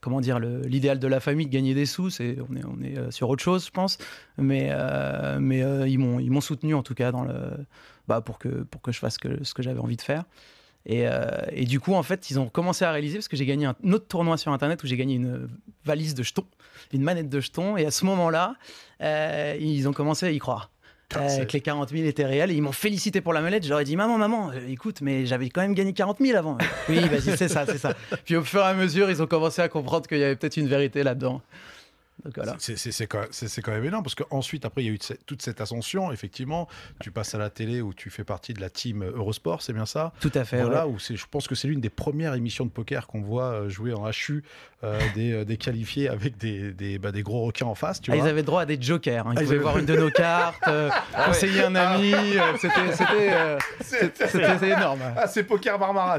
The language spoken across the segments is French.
comment dire l'idéal de la famille de gagner des sous on est euh, sur autre chose je pense mais euh, euh, ils m'ont soutenu en tout cas dans le bah, pour que je fasse ce que j'avais envie de faire et, et, du coup, en fait, ils ont commencé à réaliser parce que j'ai gagné un autre tournoi sur Internet où j'ai gagné une valise de jetons, une manette de jetons. Et à ce moment-là, ils ont commencé à y croire. Euh, que les 40 000 étaient réels. Et ils m'ont félicité pour la molette. J'aurais dit, maman, maman, euh, écoute, mais j'avais quand même gagné 40 000 avant. oui, vas-y, c'est ça, c'est ça. Puis au fur et à mesure, ils ont commencé à comprendre qu'il y avait peut-être une vérité là-dedans. C'est quand, même énorme parce qu'ensuite, après, il y a eu toute cette ascension. Effectivement, tu passes à la télé où tu fais partie de la team Eurosport, c'est bien ça Tout à fait. Voilà, je pense que c'est l'une des premières émissions de poker qu'on voit euh, jouer en HU euh, euh, des, qualifiés avec bah, des, gros requins en face. Ah, ils avaient droit à des jokers. Hein. Ah, ils pouvaient voir une de nos cartes, ah, conseiller un ami. C'était énorme. c'est Poker Barbara.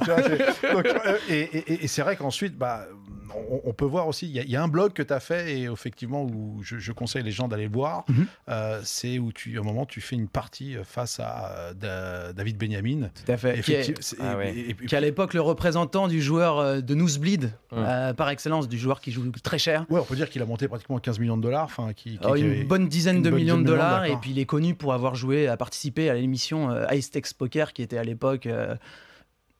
et, et c'est vrai qu'ensuite, bah, on, peut voir aussi, il y, a un blog que tu as fait et effectivement où je, conseille les gens d'aller le voir. Mhm. Euh, c'est où tu, à un moment, tu fais une partie face à euh, David Benjamin. Tout à fait. Ah qui, à l'époque le représentant du joueur euh, de Noosebleed, par excellence, du joueur qui joue très cher. Oui, on peut dire qu'il a monté pratiquement 15 millions de dollars. Enfin, une bonne dizaine de millions de dollars. et puis il est connu pour avoir joué, à participer à l'émission Ice Tech Poker qui était à l'époque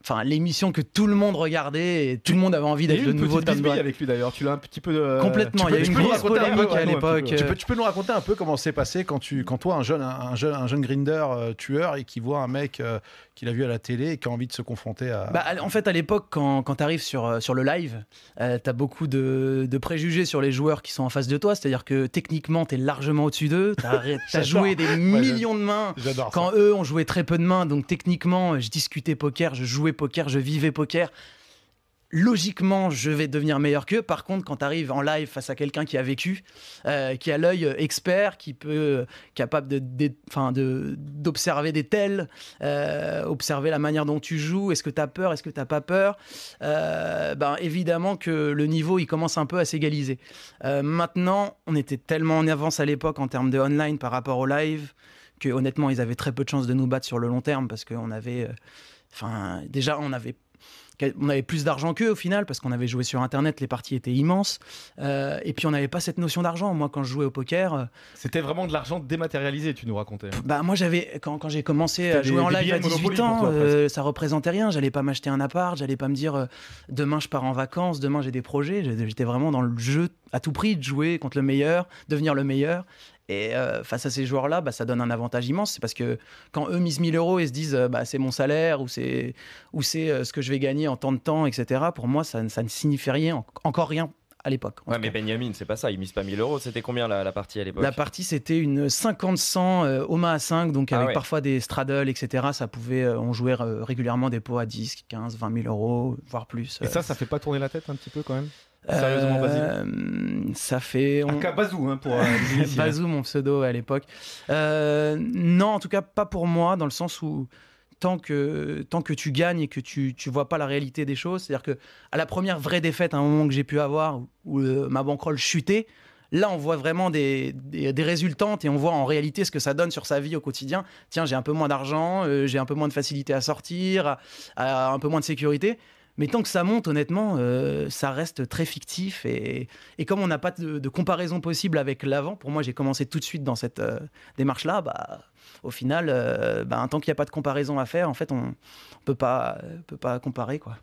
enfin l'émission que tout le monde regardait et tout le monde avait envie d'être le nouveau Tom avec lui d'ailleurs tu l'as un petit peu euh, complètement il y a une grosse à l'époque tu peux, tu peux nous raconter un peu comment c'est passé quand tu quand toi un jeune un jeune un jeune grinder euh, tueur et qui voit un mec euh, qu'il a vu à la télé et qui a envie de se confronter à bah, en fait à l'époque quand quand tu arrives sur sur le live tu as beaucoup de, préjugés sur les joueurs qui sont en face de toi c'est-à-dire que techniquement tu es largement au-dessus d'eux tu as joué des millions de mains quand eux ont joué très peu de mains donc techniquement je discutais poker je jouais poker, je vivais poker. Logiquement, je vais devenir meilleur qu'eux. Par contre, quand tu arrives en live face à quelqu'un qui a vécu, euh, qui a l'œil euh, expert, qui peut euh, capable de, d'observer des tels, observer la manière dont tu joues, est-ce que tu as peur, est-ce que tu pas peur, ben évidemment que le niveau il commence un peu à s'égaliser. maintenant, on était tellement en avance à l'époque en termes de online par rapport au live que honnêtement, ils avaient très peu de chances de nous battre sur le long terme parce qu'on avait Enfin, déjà, on avait on avait plus d'argent qu'eux au final parce qu'on avait joué sur internet, les parties étaient immenses. Euh, et puis on n'avait pas cette notion d'argent. Moi, quand je jouais au poker, euh, c'était vraiment de l'argent dématérialisé, tu nous racontais. Hein. Bah moi, j'avais quand, j'ai commencé à jouer en live à 18 ans, ça ne euh, ça représentait rien. J'allais pas m'acheter un appart, j'allais pas me dire demain je pars en vacances, demain j'ai des projets. J'étais vraiment dans le jeu à tout prix de jouer contre le meilleur, devenir le meilleur. Et euh, face à ces joueurs-là, bah, ça donne un avantage immense. C'est parce que quand eux misent 1000 euros et se disent euh, bah, c'est mon salaire ou c'est euh, ce que je vais gagner en tant de temps, etc., pour moi, ça, ne signifie rien, encore rien à l'époque. Ouais, mais Benjamin, c'est pas ça, ne misent pas 1000 euros. C'était combien la, partie à l'époque La partie, c'était une 50-100 euh, à 5, donc ah avec parfois des straddles, etc. Ça pouvait, on jouait régulièrement des pots à 10, 15, 20 000 euros, voire plus. Et ça, ça fait pas tourner la tête un petit peu quand même Sérieusement, euh, Ça fait. On... cas Bazou, hein, pour. Euh, Bazou, mon pseudo à l'époque. Euh, non, en tout cas, pas pour moi, dans le sens où tant que, tant que tu gagnes et que tu ne vois pas la réalité des choses. C'est-à-dire que à la première vraie défaite, à un moment que j'ai pu avoir, où, ma banquerolle chutait, là, on voit vraiment des, des, résultantes et on voit en réalité ce que ça donne sur sa vie au quotidien. Tiens, j'ai un peu moins d'argent, j'ai un peu moins de facilité à sortir, un peu moins de sécurité. Mais tant que ça monte, honnêtement, euh, ça reste très fictif. Et, comme on n'a pas de, comparaison possible avec l'avant, pour moi, j'ai commencé tout de suite dans cette euh, démarche-là. Bah, au final, euh, bah, tant qu'il n'y a pas de comparaison à faire, en fait, on ne peut pas, peut pas comparer. quoi.